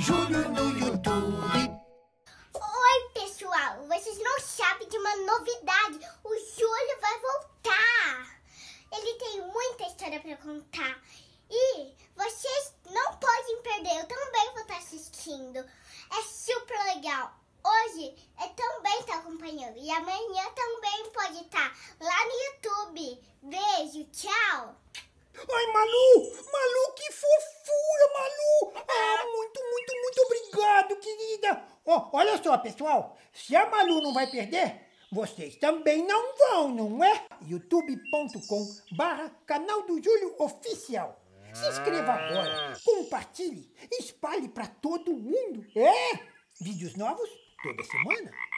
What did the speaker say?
Júnior no YouTube. Oi, pessoal. Vocês não sabem de uma novidade. O Júlio vai voltar. Ele tem muita história para contar. E vocês não podem perder. Eu também vou estar assistindo. É super legal. Hoje é também estou acompanhando. E amanhã também pode estar lá no YouTube. Beijo, tchau. Oi, Malu! Malu! Oh, olha só, pessoal, se a Malu não vai perder, vocês também não vão, não é? youtube.com barra canal do Júlio Oficial. Se inscreva ah. agora, compartilhe, espalhe para todo mundo. É! Vídeos novos toda semana.